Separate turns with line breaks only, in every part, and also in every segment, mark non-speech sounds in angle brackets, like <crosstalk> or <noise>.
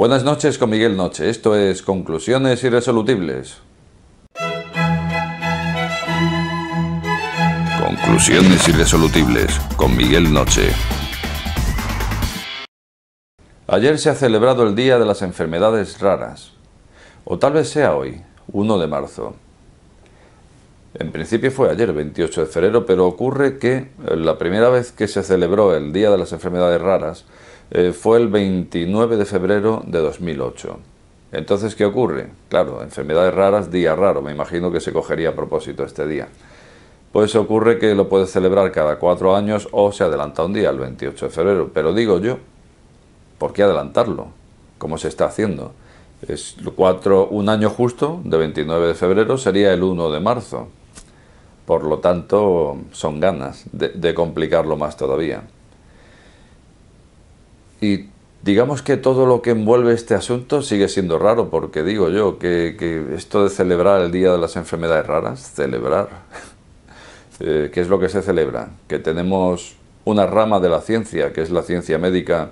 Buenas noches con Miguel Noche. Esto es Conclusiones Irresolutibles. Conclusiones irresolutibles con Miguel Noche. Ayer se ha celebrado el Día de las Enfermedades Raras. O tal vez sea hoy, 1 de marzo. En principio fue ayer, 28 de febrero, pero ocurre que eh, la primera vez que se celebró el Día de las Enfermedades Raras eh, fue el 29 de febrero de 2008. Entonces, ¿qué ocurre? Claro, enfermedades raras, día raro, me imagino que se cogería a propósito este día. Pues ocurre que lo puede celebrar cada cuatro años o se adelanta un día, el 28 de febrero. Pero digo yo, ¿por qué adelantarlo? Como se está haciendo. Es cuatro, un año justo, de 29 de febrero, sería el 1 de marzo. Por lo tanto, son ganas de, complicarlo más todavía. Y digamos que todo lo que envuelve este asunto sigue siendo raro, porque digo yo que, esto de celebrar el Día de las Enfermedades Raras, celebrar, <laughs> eh, ¿qué es lo que se celebra? Que tenemos una rama de la ciencia, que es la ciencia médica,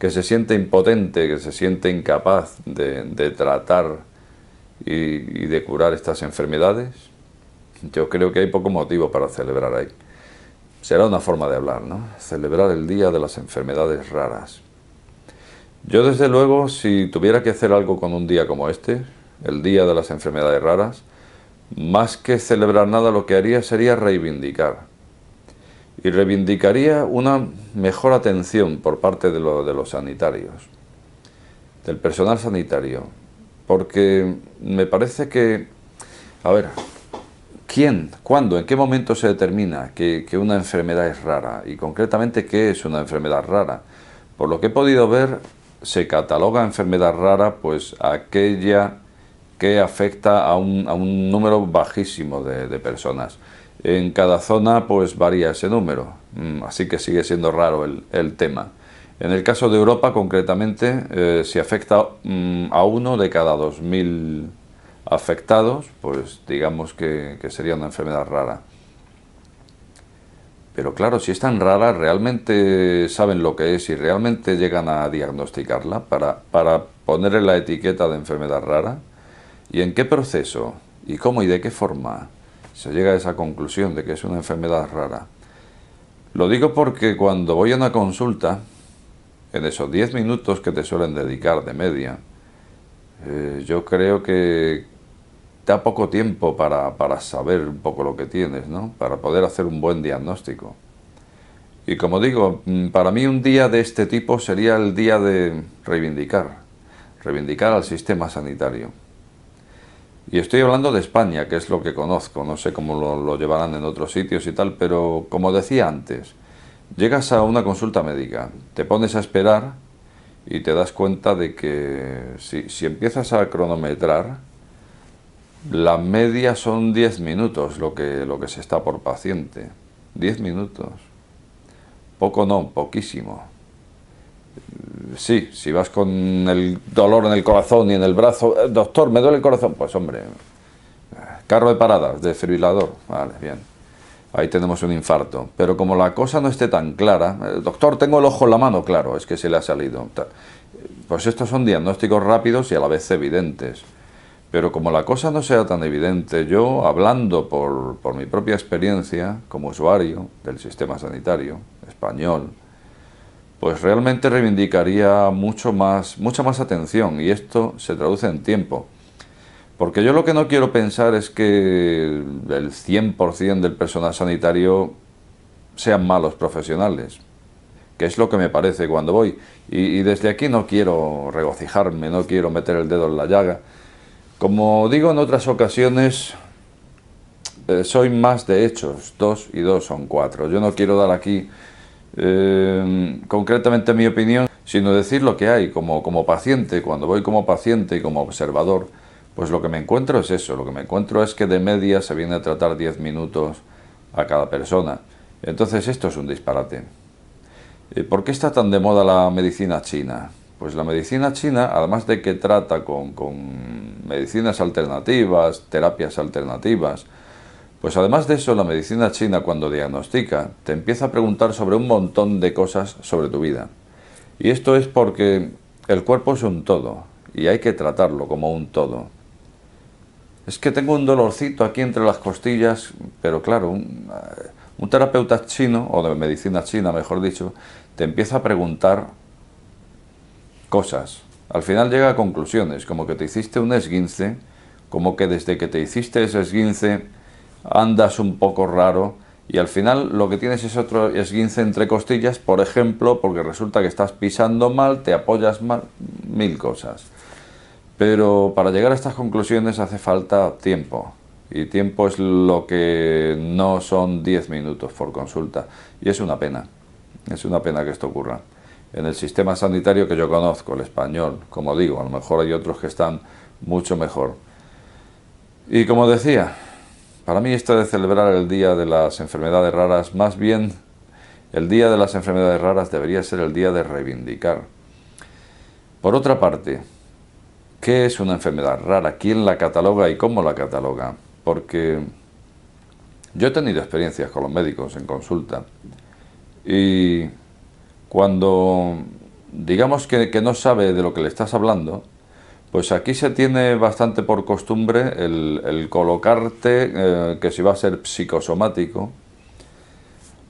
que se siente impotente, que se siente incapaz de, tratar y de curar estas enfermedades. Yo creo que hay poco motivo para celebrar ahí. Será una forma de hablar, ¿no? Celebrar el Día de las Enfermedades Raras. Yo desde luego, si tuviera que hacer algo con un día como este, el Día de las Enfermedades Raras, más que celebrar nada lo que haría sería reivindicar. Y reivindicaría una mejor atención por parte de, los sanitarios, del personal sanitario, porque me parece que, a ver, ¿Quién, cuándo, en qué momento se determina que, una enfermedad es rara? Y concretamente, ¿qué es una enfermedad rara? Por lo que he podido ver, se cataloga enfermedad rara pues aquella que afecta a un, número bajísimo de, personas. En cada zona pues varía ese número, mm, así que sigue siendo raro el, tema. En el caso de Europa concretamente eh, se afecta mm, a uno de cada 2000 afectados, pues digamos que, sería una enfermedad rara. Pero claro, si es tan rara, realmente saben lo que es y realmente llegan a diagnosticarla para, para ponerle la etiqueta de enfermedad rara. ¿Y en qué proceso? ¿Y cómo y de qué forma se llega a esa conclusión de que es una enfermedad rara? Lo digo porque cuando voy a una consulta, en esos 10 minutos que te suelen dedicar de media, eh, yo creo que, da poco tiempo para, saber un poco lo que tienes, ¿no? Para poder hacer un buen diagnóstico. Y como digo, mm, para mí un día de este tipo sería el día de reivindicar, reivindicar al sistema sanitario. Y estoy hablando de España, que es lo que conozco, no sé cómo lo, llevarán en otros sitios y tal, pero como decía antes, llegas a una consulta médica, te pones a esperar y te das cuenta de que si, si empiezas a cronometrar, la media son 10 minutos lo que, lo que se está por paciente. 10 minutos. Poco no, poquísimo. Sí, si vas con el dolor en el corazón y en el brazo, eh, doctor, me duele el corazón, pues hombre, carro de paradas, defibrilador, vale, bien. Ahí tenemos un infarto. Pero como la cosa no esté tan clara, eh, doctor, tengo el ojo en la mano, claro, es que se le ha salido. Pues estos son diagnósticos rápidos y a la vez evidentes. Pero como la cosa no sea tan evidente, yo, hablando por, mi propia experiencia como usuario del sistema sanitario español, pues realmente reivindicaría mucho más, mucha más atención y esto se traduce en tiempo. Porque yo lo que no quiero pensar es que el 100% del personal sanitario sean malos profesionales, que es lo que me parece cuando voy. y desde aquí no quiero regocijarme, no quiero meter el dedo en la llaga, como digo en otras ocasiones, eh, soy más de hechos, dos y dos son cuatro. Yo no quiero dar aquí eh, concretamente mi opinión, sino decir lo que hay como, paciente. Cuando voy como paciente y como observador, pues lo que me encuentro es eso, lo que me encuentro es que de media se viene a tratar diez minutos a cada persona. Entonces esto es un disparate. Eh, ¿Por qué está tan de moda la medicina china? Pues la medicina china, además de que trata con, medicinas alternativas, terapias alternativas, pues además de eso, la medicina china cuando diagnostica te empieza a preguntar sobre un montón de cosas sobre tu vida. Y esto es porque el cuerpo es un todo y hay que tratarlo como un todo. Es que tengo un dolorcito aquí entre las costillas, pero claro, un eh, terapeuta chino, o de medicina china mejor dicho, te empieza a preguntar cosas. Al final llega a conclusiones, como que te hiciste un esguince, como que desde que te hiciste ese esguince andas un poco raro y al final lo que tienes es otro esguince entre costillas, por ejemplo, porque resulta que estás pisando mal, te apoyas mal, mil cosas. Pero para llegar a estas conclusiones hace falta tiempo. Y tiempo es lo que no son 10 minutos por consulta. Y es una pena. Es una pena que esto ocurra en el sistema sanitario que yo conozco, el español, como digo, a lo mejor hay otros que están mucho mejor. Y como decía, para mí esto de celebrar el Día de las Enfermedades Raras, más bien el Día de las Enfermedades Raras debería ser el día de reivindicar. Por otra parte, ¿qué es una enfermedad rara? ¿Quién la cataloga y cómo la cataloga? Porque yo he tenido experiencias con los médicos en consulta y cuando digamos que, no sabe de lo que le estás hablando, pues aquí se tiene bastante por costumbre el, colocarte eh, que si va a ser psicosomático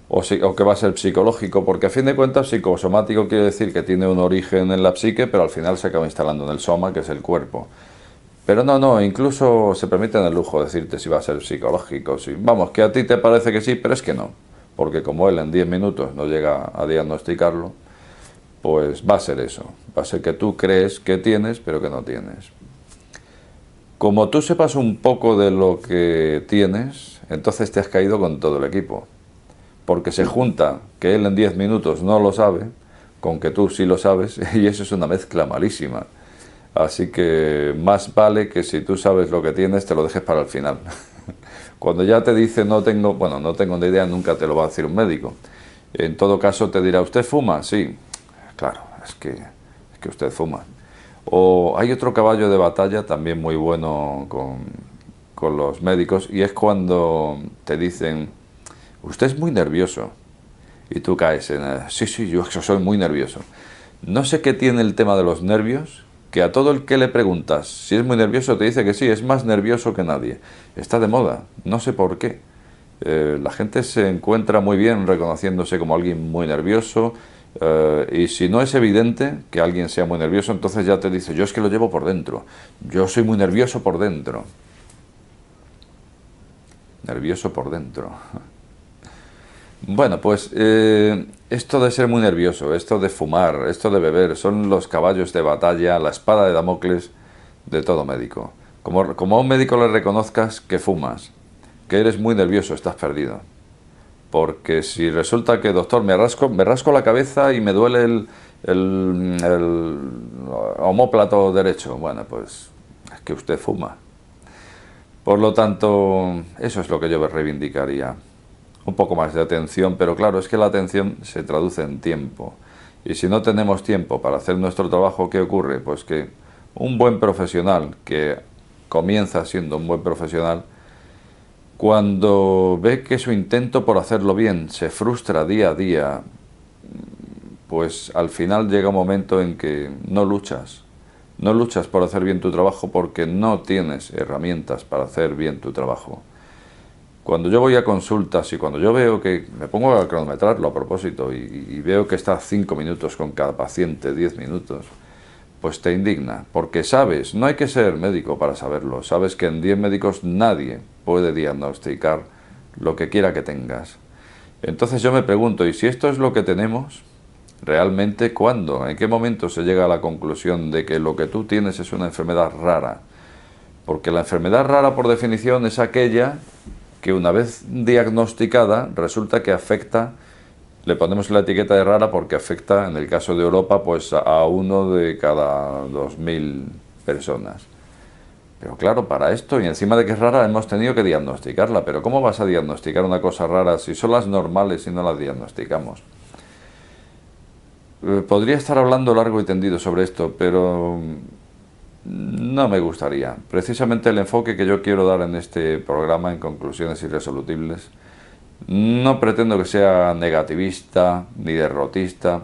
o, si, que va a ser psicológico, porque a fin de cuentas psicosomático quiere decir que tiene un origen en la psique, pero al final se acaba instalando en el soma, que es el cuerpo. Pero no, no, incluso se permite en el lujo decirte si va a ser psicológico, si, vamos, que a ti te parece que sí, pero es que no porque como él en 10 minutos no llega a diagnosticarlo, pues va a ser eso, va a ser que tú crees que tienes, pero que no tienes. Como tú sepas un poco de lo que tienes, entonces te has caído con todo el equipo, porque se junta que él en 10 minutos no lo sabe, con que tú sí lo sabes, <laughs> y eso es una mezcla malísima. Así que más vale que si tú sabes lo que tienes, te lo dejes para el final. <laughs> Cuando ya te dice no tengo, bueno, no tengo ni idea, nunca te lo va a decir un médico. En todo caso te dirá, ¿usted fuma? Sí, claro, es que, es que usted fuma. O hay otro caballo de batalla también muy bueno con, con los médicos y es cuando te dicen, usted es muy nervioso. Y tú caes en, sí, sí, yo soy muy nervioso. No sé qué tiene el tema de los nervios, que a todo el que le preguntas si es muy nervioso te dice que sí, es más nervioso que nadie. Está de moda, no sé por qué. Eh, la gente se encuentra muy bien reconociéndose como alguien muy nervioso eh, y si no es evidente que alguien sea muy nervioso, entonces ya te dice, yo es que lo llevo por dentro, yo soy muy nervioso por dentro. Nervioso por dentro. <laughs> Bueno, pues eh, esto de ser muy nervioso, esto de fumar, esto de beber, son los caballos de batalla, la espada de Damocles de todo médico. Como, a un médico le reconozcas que fumas, que eres muy nervioso, estás perdido. Porque si resulta que, doctor, me rasco, me rasco la cabeza y me duele el, el, el homóplato derecho, bueno, pues es que usted fuma. Por lo tanto, eso es lo que yo reivindicaría un poco más de atención, pero claro, es que la atención se traduce en tiempo. Y si no tenemos tiempo para hacer nuestro trabajo, ¿qué ocurre? Pues que un buen profesional, que comienza siendo un buen profesional, cuando ve que su intento por hacerlo bien se frustra día a día, pues al final llega un momento en que no luchas. No luchas por hacer bien tu trabajo porque no tienes herramientas para hacer bien tu trabajo. Cuando yo voy a consultas y cuando yo veo que me pongo a cronometrarlo a propósito y, veo que está cinco minutos con cada paciente, 10 minutos, pues te indigna, porque sabes, no hay que ser médico para saberlo, sabes que en 10 médicos nadie puede diagnosticar lo que quiera que tengas. Entonces yo me pregunto, ¿y si esto es lo que tenemos? ¿Realmente cuándo? ¿En qué momento se llega a la conclusión de que lo que tú tienes es una enfermedad rara? Porque la enfermedad rara, por definición, es aquella que una vez diagnosticada resulta que afecta, le ponemos la etiqueta de rara porque afecta, en el caso de Europa, pues a uno de cada dos mil personas. Pero claro, para esto, y encima de que es rara, hemos tenido que diagnosticarla. Pero ¿cómo vas a diagnosticar una cosa rara si son las normales y no las diagnosticamos? Eh, podría estar hablando largo y tendido sobre esto, pero no me gustaría. Precisamente el enfoque que yo quiero dar en este programa, en conclusiones irresolutibles, no pretendo que sea negativista ni derrotista.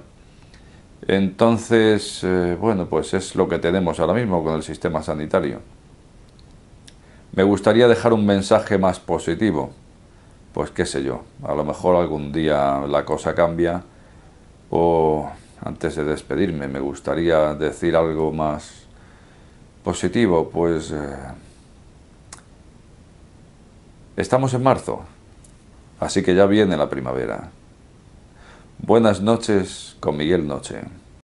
Entonces, eh, bueno, pues es lo que tenemos ahora mismo con el sistema sanitario. Me gustaría dejar un mensaje más positivo. Pues qué sé yo, a lo mejor algún día la cosa cambia o antes de despedirme me gustaría decir algo más Positivo, pues eh, estamos en marzo, así que ya viene la primavera. Buenas noches con Miguel Noche.